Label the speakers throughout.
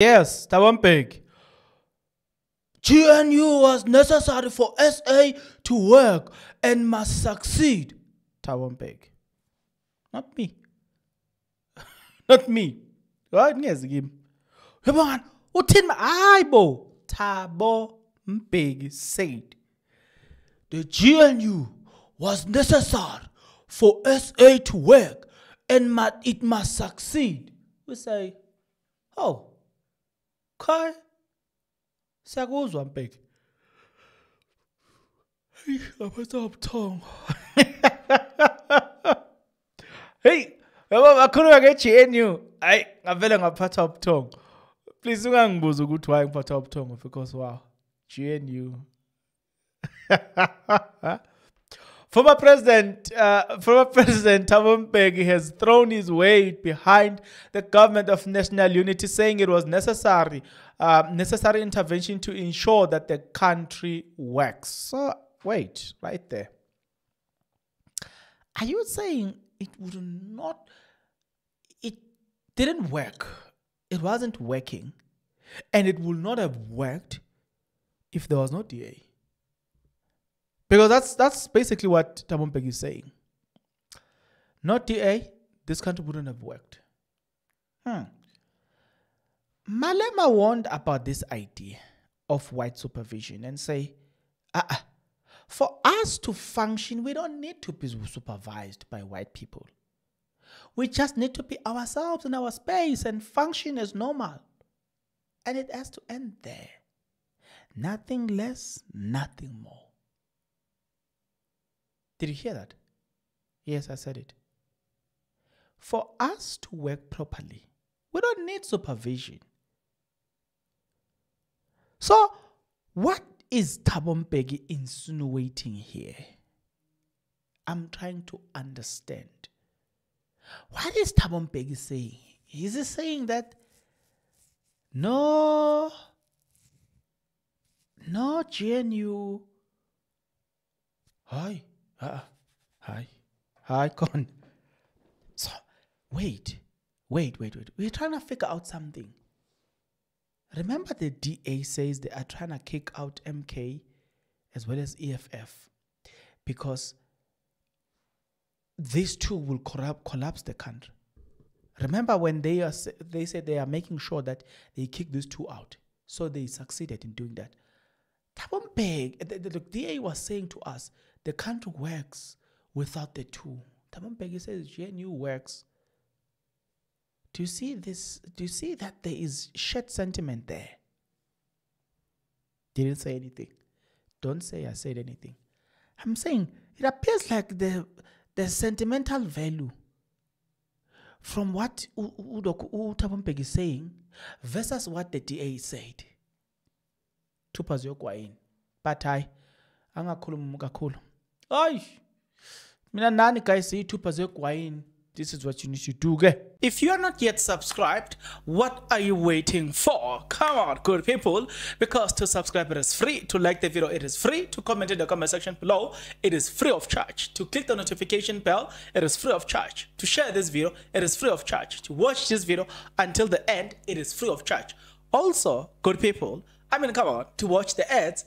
Speaker 1: Yes, Tawampeg. GNU was necessary for SA to work and must succeed. Tawampeg. Not me. Not me. Right? Yes, game. Yabongan, uthin ma aibo. Tabo Mpeg said. The GNU was necessary for SA to work and it must succeed. We say, oh, Cha. Siyakuzwa Mpeki. Hey, lapha ubuthongo. Hey, yabo akhuluma ngeGNU. Hayi, ngavele ngaphatha ubuthongo. Please ungangibuza ukuthi why ngiphatha ubuthongo because wow. GNU. Former President, uh, former President Thabo has thrown his weight behind the government of national unity, saying it was necessary, uh, necessary intervention to ensure that the country works. So wait, right there. Are you saying it would not? It didn't work. It wasn't working, and it would not have worked if there was no DA. Because that's that's basically what Tamompeg is saying. Not T A. this country wouldn't have worked. Hmm. Malema warned about this idea of white supervision and say, ah, for us to function, we don't need to be supervised by white people. We just need to be ourselves in our space and function as normal. And it has to end there. Nothing less, nothing more. Did you hear that? Yes, I said it. For us to work properly, we don't need supervision. So, what is Tabompegi insinuating here? I'm trying to understand. What is Tabompegi saying? Is he saying that no, no GNU? Hi. Uh-uh. hi. Hi, con. So, wait, wait, wait, wait. We're trying to figure out something. Remember, the DA says they are trying to kick out MK as well as EFF because these two will corrupt, collapse the country. Remember when they are they said they are making sure that they kick these two out. So they succeeded in doing that. Thabo the, the, the DA was saying to us, the country works without the two. Tamam Peggy says GNU works. Do you see this? Do you see that there is shared sentiment there? Didn't say anything. Don't say I said anything. I'm saying it appears like the the sentimental value from what Utabumpeg is saying versus what the DA said. Thupha ziyogwayini. But hayi angakhulumi this is what you need to do, okay? If you are not yet subscribed, what are you waiting for? Come on, good people, because to subscribe it is free, to like the video it is free, to comment in the comment section below it is free of charge, to click the notification bell it is free of charge, to share this video it is free of charge, to watch this video until the end it is free of charge. Also, good people, I mean, come on, to watch the ads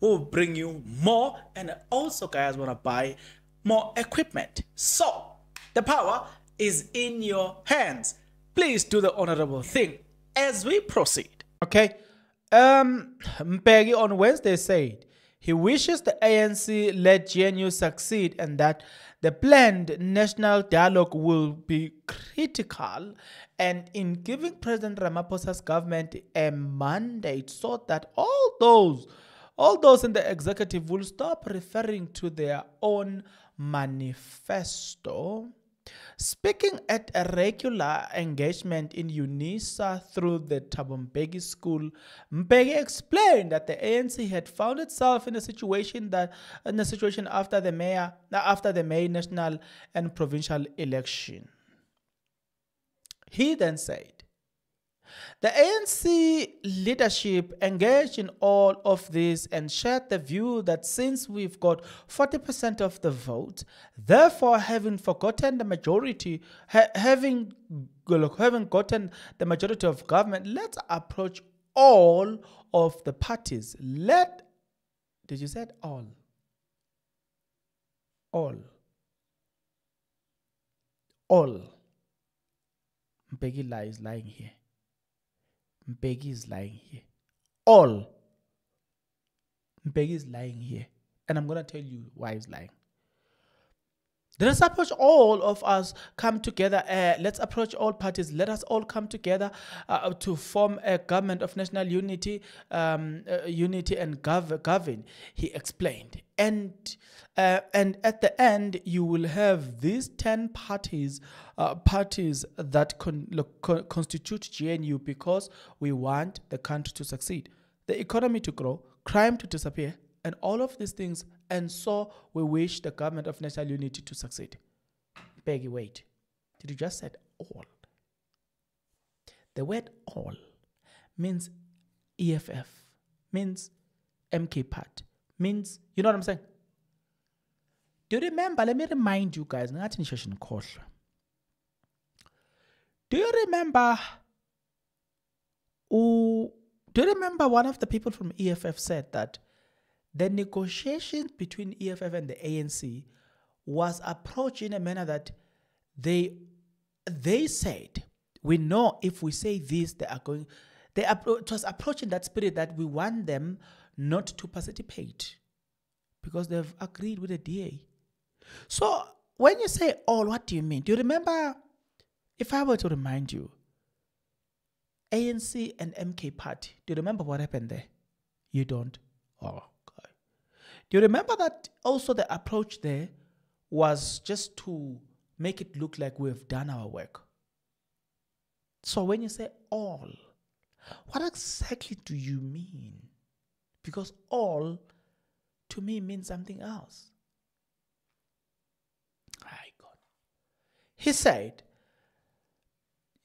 Speaker 1: will bring you more and also guys want to buy more equipment. So the power is in your hands. Please do the honorable thing as we proceed. Okay. Um, Mbeki on Wednesday said he wishes the ANC-led GNU succeed and that the planned national dialogue will be critical and in giving President Ramaphosa's government a mandate so that all those all those in the executive will stop referring to their own manifesto. Speaking at a regular engagement in UNISA through the Tabombegi School, Mbeki explained that the ANC had found itself in a situation that in a situation after the mayor after the May national and provincial election. He then said, the ANC leadership engaged in all of this and shared the view that since we've got 40% of the vote, therefore having forgotten the majority, ha having, having gotten the majority of government, let's approach all of the parties. Let, did you say all? All. All. Peggy lies lying here. Becky is lying here. All. Becky is lying here. And I'm going to tell you why he's lying. Let's approach all of us, come together. Uh, let's approach all parties. Let us all come together uh, to form a government of national unity, um, uh, unity and gov govern. He explained, and uh, and at the end, you will have these ten parties, uh, parties that con con constitute GNU because we want the country to succeed, the economy to grow, crime to disappear, and all of these things and so we wish the government of national unity to succeed. Peggy, wait. Did you just said all? The word all means EFF, means MK part, means, you know what I'm saying? Do you remember? Let me remind you guys. Do you remember? Oh, do you remember one of the people from EFF said that the negotiations between EFF and the ANC was approached in a manner that they they said we know if we say this they are going they appro was approaching that spirit that we want them not to participate because they've agreed with the DA. So when you say all, what do you mean? Do you remember? If I were to remind you, ANC and MK party, do you remember what happened there? You don't. Oh. Do you remember that also the approach there was just to make it look like we've done our work? So when you say all, what exactly do you mean? Because all to me means something else. God. He said,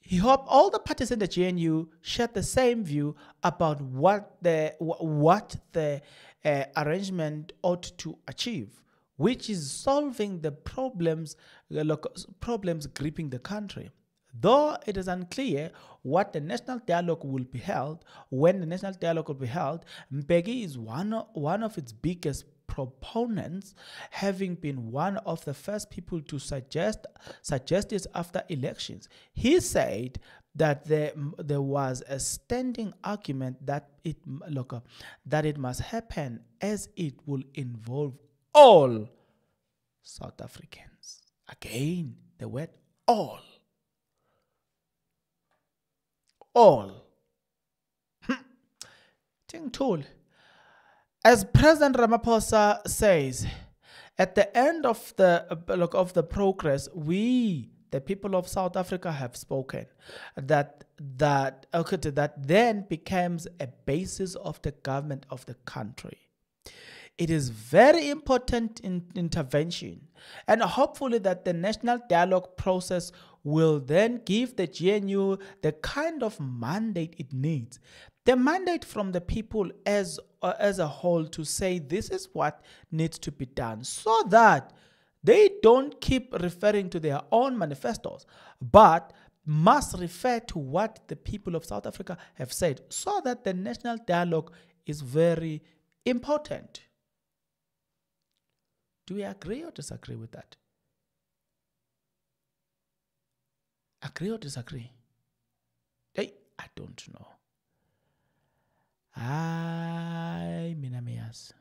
Speaker 1: he hoped all the parties in the GNU shared the same view about what the, what the uh, arrangement ought to achieve, which is solving the problems, the problems gripping the country. Though it is unclear what the national dialogue will be held, when the national dialogue will be held, Mbeki is one, one of its biggest proponents, having been one of the first people to suggest, suggest this after elections. He said that there, there was a standing argument that it, look, up, uh, that it must happen as it will involve all South Africans. Again, the word all. All. Hmm. Ting tool. As President Ramaphosa says, at the end of the look of the progress, we the people of South Africa have spoken that that okay, that then becomes a basis of the government of the country. It is very important in intervention and hopefully that the national dialogue process will then give the GNU the kind of mandate it needs. The mandate from the people as uh, as a whole to say this is what needs to be done so that they don't keep referring to their own manifestos, but must refer to what the people of South Africa have said so that the national dialogue is very important. Do we agree or disagree with that? Agree or disagree? Hey, I don't know hayi mina miyazi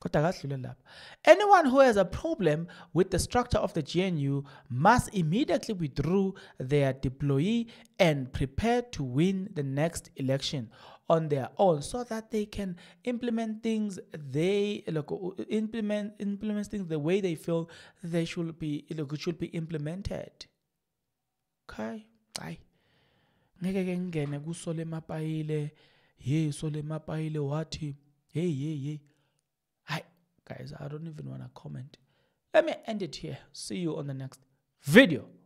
Speaker 1: kodwa lapha anyone who has a problem with the structure of the gnu must immediately withdraw their deployee and prepare to win the next election on their own so that they can implement things they look, implement implement things the way they feel they should be look, should be implemented okay bye ngeke ke ngingene kuso lemapayile yiso lemapayile wathi hey hey hey hi guys i don't even want to comment let me end it here see you on the next video